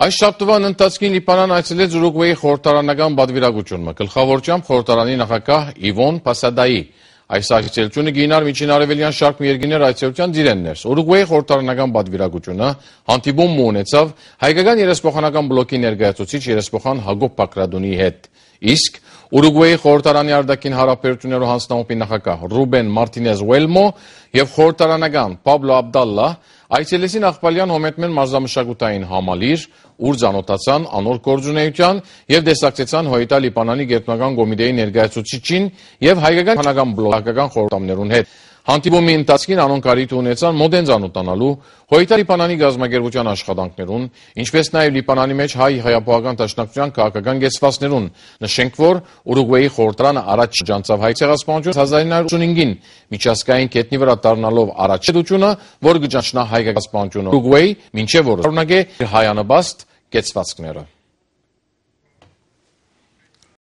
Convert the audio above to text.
Այս շաբթվան ընթացքին Լիբանան այցելեց Ուրուգվեի խորհրդարանական բادرվիրագությունը։ Գլխավոր ճամ խորհրդարանի նախագահ Իվոն Պասադայի այս այցելությունը գինար միջինարևելյան շարք երկիներ այցելության դիրեններ։ Ուրուգվեի խորհրդարանական բادرվիրագությունը հանդիպում ունեցավ հայկական երեսփոխանական բլոկի ներկայացուցիչ երեսփոխան Հակոբ Պակրադունի հետ։ Իսկ Ուրուգվեի խորհրդարանի արդակին հարաբերություններով հանձնամոմի նախագահ Ռուբեն Մարտինեզ Ուելմո եւ խորհրդարանական Պաբլո Աբդալլա Այցելեցին Աղբալյան Հոմետմեն մարզամշակութային համալիր, ուր ճանոթացան անոր կորձունեության եւ դեսակցեցան Հոյիտա Լիբանանի գետնական կոմիտեի ներկայացուցիչին եւ հայկական հանական բլոկական խորհրդամներուն հետ։ Հանդիպումի ընթացքին անոնք արիտ ունեցան մոդեն ցանոթանալու Հոյիտա Լիբանանի գազագերբության աշխատանքներուն, ինչպես նաև Լիբանանի մեջ հայ հայապահական դաշնակցության քաղաքական գեցվածներուն։ Նշենք, որ Ուրուգվայի խորհրդարանը առաջ շրջանցավ հայ ցեղասպանություն 1985-ին, միջազգային կետնի վրա դառնալով առաջեդությունը, որ գճանչնա հայ գազպանությունը։ Ուրուգվայի ոչ որը։ Օրինակ է հայանաբաստ գեցվածքները։